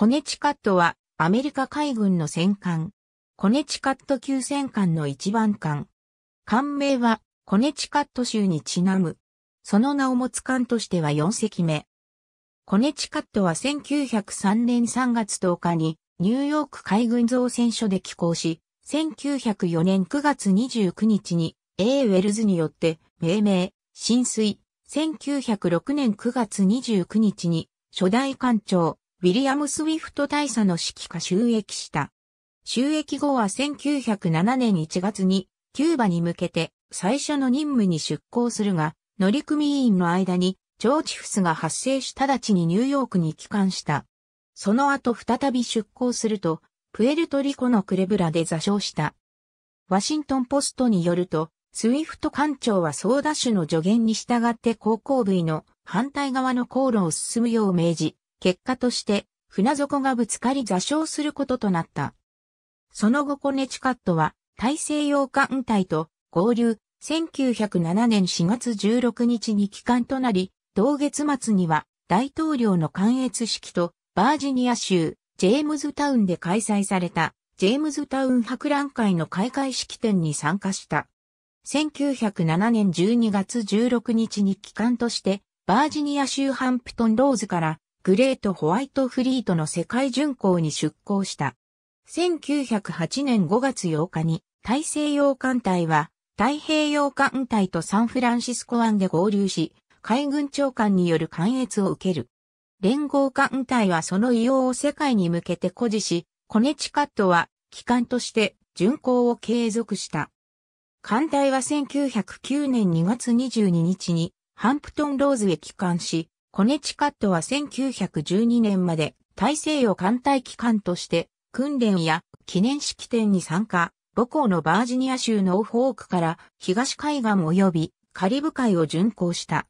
コネチカットはアメリカ海軍の戦艦。コネチカット級戦艦の一番艦。艦名はコネチカット州にちなむ。その名を持つ艦としては4隻目。コネチカットは1903年3月10日にニューヨーク海軍造船所で寄港し、1904年9月29日に A. ウェルズによって命名、浸水、1906年9月29日に初代艦長、ウィリアム・スウィフト大佐の指揮下収益した。収益後は1907年1月に、キューバに向けて最初の任務に出向するが、乗組員の間に、ーチフスが発生し直ちにニューヨークに帰還した。その後再び出向すると、プエルトリコのクレブラで座礁した。ワシントンポストによると、スウィフト艦長はソーダ種の助言に従って航行部位の反対側の航路を進むよう命じ、結果として、船底がぶつかり座礁することとなった。その後コネチカットは、大西洋艦隊と合流、1907年4月16日に帰還となり、同月末には大統領の関越式とバージニア州ジェームズタウンで開催されたジェームズタウン博覧会の開会式典に参加した。1907年12月16日に帰還としてバージニア州ハンプトンローズからグレートホワイトフリートの世界巡航に出航した。1908年5月8日に大西洋艦隊は太平洋艦隊とサンフランシスコ湾で合流し、海軍長官による関越を受ける。連合艦隊はその異様を世界に向けて誇示し、コネチカットは機関として巡航を継続した。艦隊は1909年2月22日にハンプトンローズへ帰還し、コネチカットは1912年まで大西洋艦隊機関として訓練や記念式典に参加、母校のバージニア州ノーフォークから東海岸及びカリブ海を巡航した。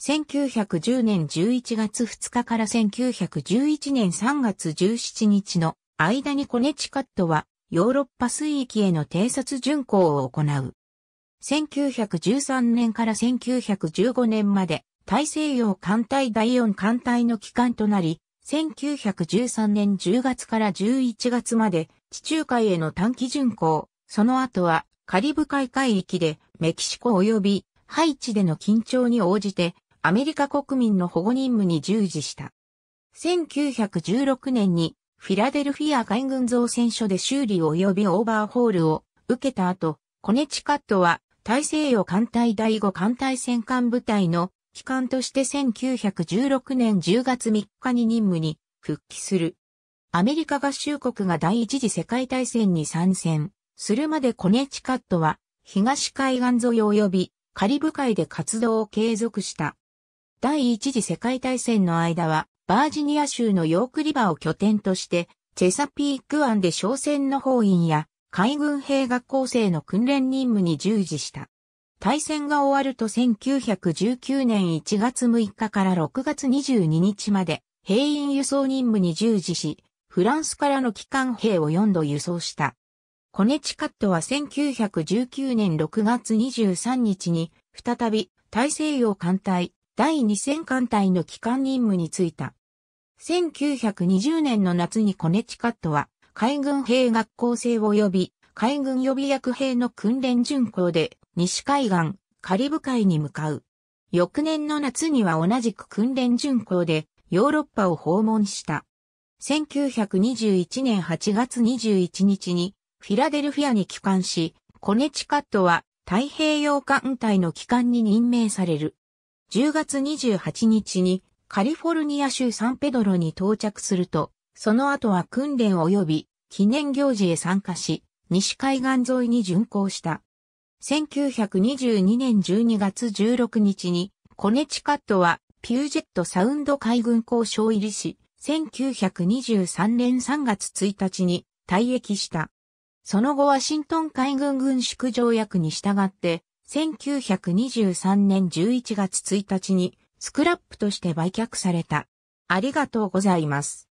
1910年11月2日から1911年3月17日の間にコネチカットはヨーロッパ水域への偵察巡航を行う。1913年から1915年まで大西洋艦隊第四艦隊の機関となり、1913年10月から11月まで地中海への短期巡航、その後はカリブ海海域でメキシコ及びハイチでの緊張に応じてアメリカ国民の保護任務に従事した。1916年にフィラデルフィア海軍造船所で修理及びオーバーホールを受けた後、コネチカットは大西洋艦隊第5艦隊戦艦部隊の機関として1916年10月3日に任務に復帰する。アメリカ合衆国が第一次世界大戦に参戦するまでコネチカットは東海岸沿い及びカリブ海で活動を継続した。第一次世界大戦の間はバージニア州のヨークリバーを拠点としてチェサピーク湾で商船の法院や海軍兵学校生の訓練任務に従事した。対戦が終わると1919年1月6日から6月22日まで兵員輸送任務に従事し、フランスからの機関兵を4度輸送した。コネチカットは1919年6月23日に再び大西洋艦隊第2戦艦隊の機関任務に就いた。1920年の夏にコネチカットは海軍兵学校生及び海軍予備役兵の訓練巡行で西海岸、カリブ海に向かう。翌年の夏には同じく訓練巡航でヨーロッパを訪問した。1921年8月21日にフィラデルフィアに帰還し、コネチカットは太平洋艦隊の帰還に任命される。10月28日にカリフォルニア州サンペドロに到着すると、その後は訓練及び記念行事へ参加し、西海岸沿いに巡航した。1922年12月16日に、コネチカットは、ピュージェットサウンド海軍交渉入りし、1923年3月1日に退役した。その後ワシントン海軍軍縮条約に従って、1923年11月1日にスクラップとして売却された。ありがとうございます。